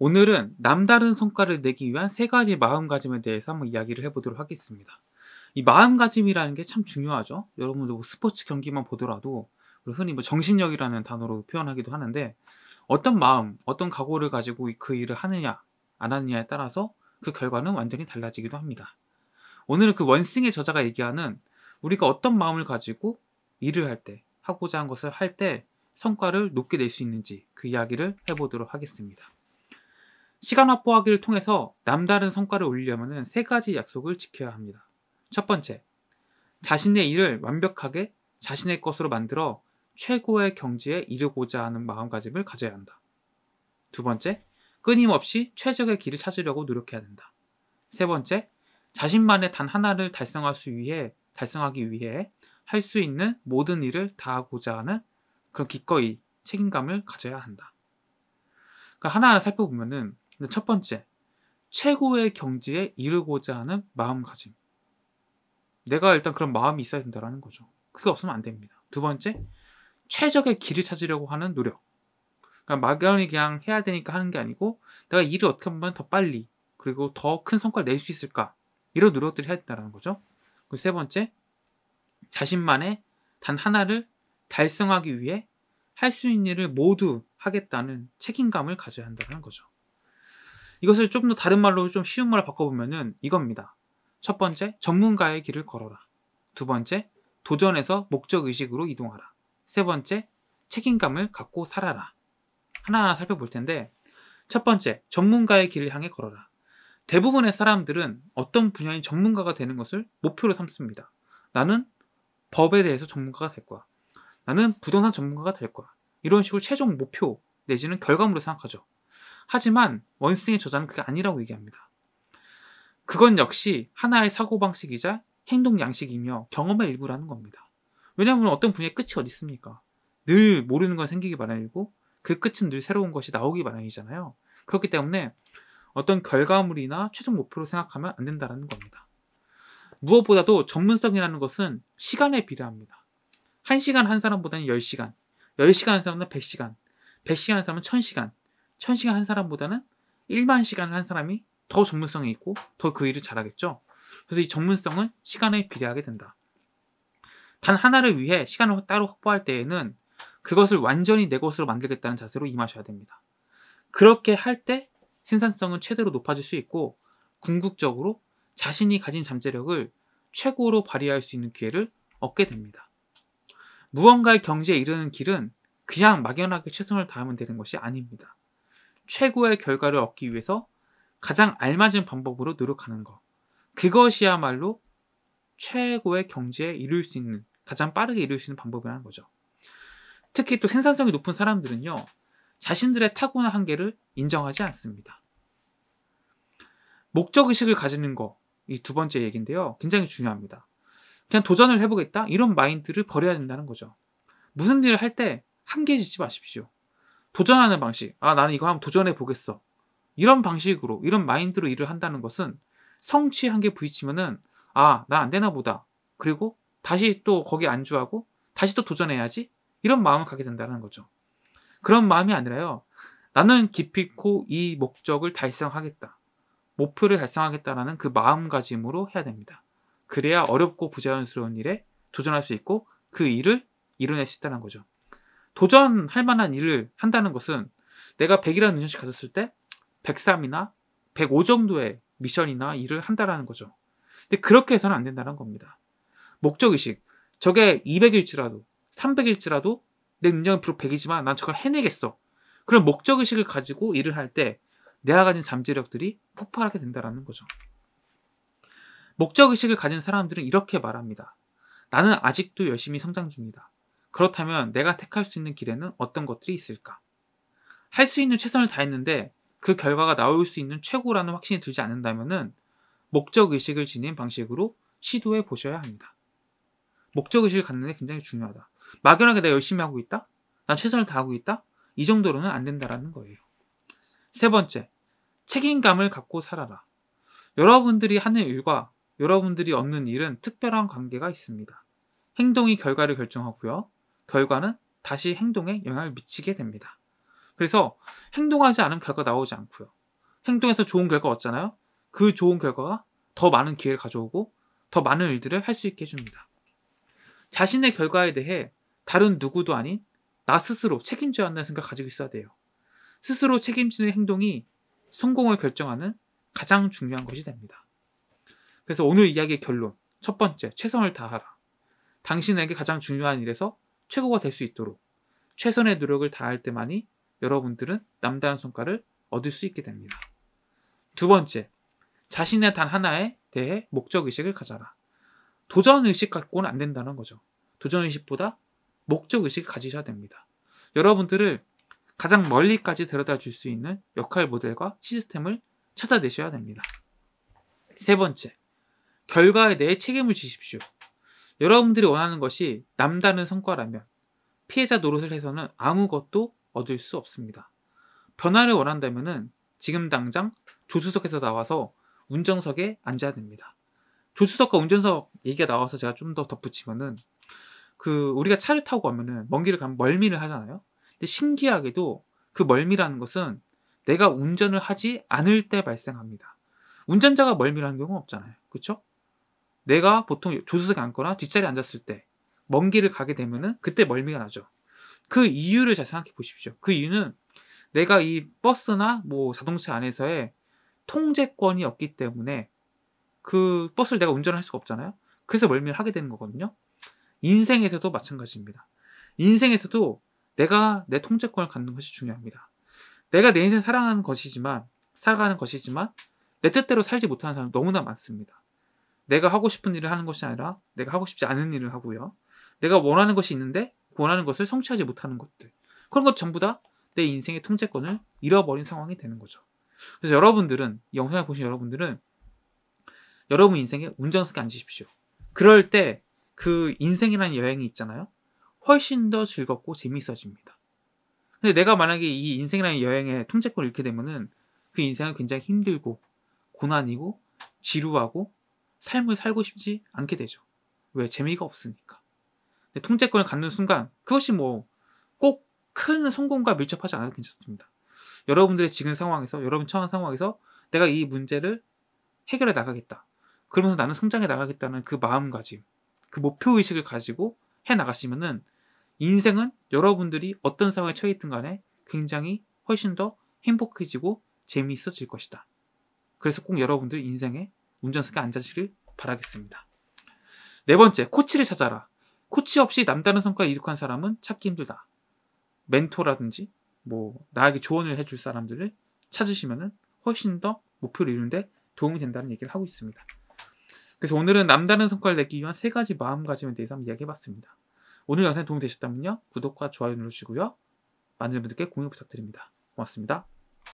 오늘은 남다른 성과를 내기 위한 세 가지 마음가짐에 대해서 한번 이야기를 해보도록 하겠습니다. 이 마음가짐이라는 게 참 중요하죠. 여러분들 뭐 스포츠 경기만 보더라도 흔히 뭐 정신력이라는 단어로 표현하기도 하는데 어떤 마음, 어떤 각오를 가지고 그 일을 하느냐, 안 하느냐에 따라서 그 결과는 완전히 달라지기도 합니다. 오늘은 그원승의 저자가 얘기하는 우리가 어떤 마음을 가지고 일을 할 때, 하고자 한 것을 할 때 성과를 높게 낼 수 있는지 그 이야기를 해보도록 하겠습니다. 시간 확보하기를 통해서 남다른 성과를 올리려면 세 가지 약속을 지켜야 합니다. 첫 번째, 자신의 일을 완벽하게 자신의 것으로 만들어 최고의 경지에 이르고자 하는 마음가짐을 가져야 한다. 두 번째, 끊임없이 최적의 길을 찾으려고 노력해야 된다. 세 번째, 자신만의 단 하나를 달성할 수 위해 달성하기 위해 할 수 있는 모든 일을 다하고자 하는 그런 기꺼이 책임감을 가져야 한다. 그러니까 하나하나 살펴보면은 첫 번째, 최고의 경지에 이르고자 하는 마음가짐. 내가 일단 그런 마음이 있어야 된다라는 거죠. 그게 없으면 안 됩니다. 두 번째, 최적의 길을 찾으려고 하는 노력. 그러니까 막연히 그냥 해야 되니까 하는 게 아니고 내가 일을 어떻게 하면 더 빨리 그리고 더 큰 성과를 낼 수 있을까 이런 노력들을 해야 된다는 거죠. 그리고 세 번째, 자신만의 단 하나를 달성하기 위해 할 수 있는 일을 모두 하겠다는 책임감을 가져야 한다는 거죠. 이것을 좀 더 다른 말로 좀 쉬운 말로 바꿔보면은 이겁니다. 첫 번째, 전문가의 길을 걸어라. 두 번째, 도전해서 목적의식으로 이동하라. 세 번째, 책임감을 갖고 살아라. 하나하나 살펴볼 텐데, 첫 번째, 전문가의 길을 향해 걸어라. 대부분의 사람들은 어떤 분야의 전문가가 되는 것을 목표로 삼습니다. 나는 법에 대해서 전문가가 될 거야. 나는 부동산 전문가가 될 거야. 이런 식으로 최종 목표 내지는 결과물로 생각하죠. 하지만 원스의 저자는 그게 아니라고 얘기합니다. 그건 역시 하나의 사고방식이자 행동 양식이며 경험의 일부라는 겁니다. 왜냐하면 어떤 분야의 끝이 어디 있습니까? 늘 모르는 건 생기기 마련이고 그 끝은 늘 새로운 것이 나오기 마련이잖아요. 그렇기 때문에 어떤 결과물이나 최종 목표로 생각하면 안 된다는 겁니다. 무엇보다도 전문성이라는 것은 시간에 비례합니다. 1시간 한 사람보다는 10시간, 10시간 한 사람은 100시간, 100시간 한 사람은 1000시간, 천시간한 사람보다는 일만 시간을 한 사람이 더 전문성이 있고 더 그 일을 잘하겠죠. 그래서 이 전문성은 시간에 비례하게 된다. 단 하나를 위해 시간을 따로 확보할 때에는 그것을 완전히 내 것으로 만들겠다는 자세로 임하셔야 됩니다. 그렇게 할 때 생산성은 최대로 높아질 수 있고 궁극적으로 자신이 가진 잠재력을 최고로 발휘할 수 있는 기회를 얻게 됩니다. 무언가의 경지에 이르는 길은 그냥 막연하게 최선을 다하면 되는 것이 아닙니다. 최고의 결과를 얻기 위해서 가장 알맞은 방법으로 노력하는 것. 그것이야말로 최고의 경제에 이룰 수 있는, 가장 빠르게 이룰 수 있는 방법이라는 거죠. 특히 또 생산성이 높은 사람들은요, 자신들의 타고난 한계를 인정하지 않습니다. 목적의식을 가지는 것, 이 두 번째 얘기인데요. 굉장히 중요합니다. 그냥 도전을 해보겠다? 이런 마인드를 버려야 된다는 거죠. 무슨 일을 할 때 한계해지지 마십시오. 도전하는 방식. 아, 나는 이거 한번 도전해 보겠어. 이런 방식으로, 이런 마인드로 일을 한다는 것은 성취 한게 부딪히면은 아, 난 안 되나 보다. 그리고 다시 또 거기 안주하고 다시 또 도전해야지. 이런 마음을 갖게 된다는 거죠. 그런 마음이 아니라요. 나는 기필코 이 목적을 달성하겠다. 목표를 달성하겠다라는 그 마음가짐으로 해야 됩니다. 그래야 어렵고 부자연스러운 일에 도전할 수 있고 그 일을 이뤄낼 수 있다는 거죠. 도전할 만한 일을 한다는 것은 내가 100이라는 능력치 가졌을 때 103이나 105 정도의 미션이나 일을 한다라는 거죠. 근데 그렇게 해서는 안 된다는 겁니다. 목적의식. 저게 200일지라도, 300일지라도 내 능력은 비록 100이지만 난 저걸 해내겠어. 그런 목적의식을 가지고 일을 할 때 내가 가진 잠재력들이 폭발하게 된다라는 거죠. 목적의식을 가진 사람들은 이렇게 말합니다. 나는 아직도 열심히 성장 중이다. 그렇다면 내가 택할 수 있는 길에는 어떤 것들이 있을까? 할 수 있는 최선을 다했는데 그 결과가 나올 수 있는 최고라는 확신이 들지 않는다면 목적 의식을 지닌 방식으로 시도해 보셔야 합니다. 목적 의식을 갖는 게 굉장히 중요하다. 막연하게 내가 열심히 하고 있다? 난 최선을 다하고 있다? 이 정도로는 안 된다라는 거예요. 세 번째, 책임감을 갖고 살아라. 여러분들이 하는 일과 여러분들이 얻는 일은 특별한 관계가 있습니다. 행동이 결과를 결정하고요. 결과는 다시 행동에 영향을 미치게 됩니다. 그래서 행동하지 않은 결과 나오지 않고요. 행동에서 좋은 결과 얻잖아요. 그 좋은 결과가 더 많은 기회를 가져오고 더 많은 일들을 할 수 있게 해줍니다. 자신의 결과에 대해 다른 누구도 아닌 나 스스로 책임져야 한다는 생각을 가지고 있어야 돼요. 스스로 책임지는 행동이 성공을 결정하는 가장 중요한 것이 됩니다. 그래서 오늘 이야기의 결론. 첫 번째, 최선을 다하라. 당신에게 가장 중요한 일에서 최고가 될 수 있도록 최선의 노력을 다할 때만이 여러분들은 남다른 성과를 얻을 수 있게 됩니다. 두 번째, 자신의 단 하나에 대해 목적의식을 가져라. 도전의식 갖고는 안 된다는 거죠. 도전의식보다 목적의식을 가지셔야 됩니다. 여러분들을 가장 멀리까지 데려다 줄 수 있는 역할 모델과 시스템을 찾아내셔야 됩니다. 세 번째, 결과에 대해 책임을 지십시오. 여러분들이 원하는 것이 남다른 성과라면 피해자 노릇을 해서는 아무것도 얻을 수 없습니다. 변화를 원한다면 지금 당장 조수석에서 나와서 운전석에 앉아야 됩니다. 조수석과 운전석 얘기가 나와서 제가 좀 더 덧붙이면은 그 우리가 차를 타고 가면은 먼 길을 가면 멀미를 하잖아요. 근데 신기하게도 그 멀미라는 것은 내가 운전을 하지 않을 때 발생합니다. 운전자가 멀미라는 경우는 없잖아요. 그렇죠? 내가 보통 조수석에 앉거나 뒷자리에 앉았을 때 먼 길을 가게 되면은 그때 멀미가 나죠. 그 이유를 잘 생각해 보십시오. 그 이유는 내가 이 버스나 뭐 자동차 안에서의 통제권이 없기 때문에 그 버스를 내가 운전할 수가 없잖아요. 그래서 멀미를 하게 되는 거거든요. 인생에서도 마찬가지입니다. 인생에서도 내가 내 통제권을 갖는 것이 중요합니다. 내가 내 인생 사랑하는 것이지만 살아가는 것이지만 내 뜻대로 살지 못하는 사람 너무나 많습니다. 내가 하고 싶은 일을 하는 것이 아니라 내가 하고 싶지 않은 일을 하고요. 내가 원하는 것이 있는데 원하는 것을 성취하지 못하는 것들. 그런 것 전부 다 내 인생의 통제권을 잃어버린 상황이 되는 거죠. 그래서 여러분들은 영상을 보신 여러분들은 여러분 인생에 운전석에 앉으십시오. 그럴 때 그 인생이라는 여행이 있잖아요. 훨씬 더 즐겁고 재미있어집니다. 근데 내가 만약에 이 인생이라는 여행에 통제권을 잃게 되면은 그 인생은 굉장히 힘들고 고난이고 지루하고 삶을 살고 싶지 않게 되죠. 왜? 재미가 없으니까. 통제권을 갖는 순간 그것이 뭐 꼭 큰 성공과 밀접하지 않아도 괜찮습니다. 여러분들의 지금 상황에서 여러분 처한 상황에서 내가 이 문제를 해결해 나가겠다. 그러면서 나는 성장해 나가겠다는 그 마음가짐, 그 목표 의식을 가지고 해 나가시면은 인생은 여러분들이 어떤 상황에 처해 있든 간에 굉장히 훨씬 더 행복해지고 재미있어질 것이다. 그래서 꼭 여러분들 인생에 운전석에 앉으시길 바라겠습니다. 네 번째, 코치를 찾아라. 코치 없이 남다른 성과에 이룩한 사람은 찾기 힘들다. 멘토라든지 뭐 나에게 조언을 해줄 사람들을 찾으시면 훨씬 더 목표를 이루는데 도움이 된다는 얘기를 하고 있습니다. 그래서 오늘은 남다른 성과를 내기 위한 세 가지 마음가짐에 대해서 한번 이야기해봤습니다. 오늘 영상이 도움이 되셨다면요 구독과 좋아요 눌러주시고요 많은 분들께 공유 부탁드립니다. 고맙습니다.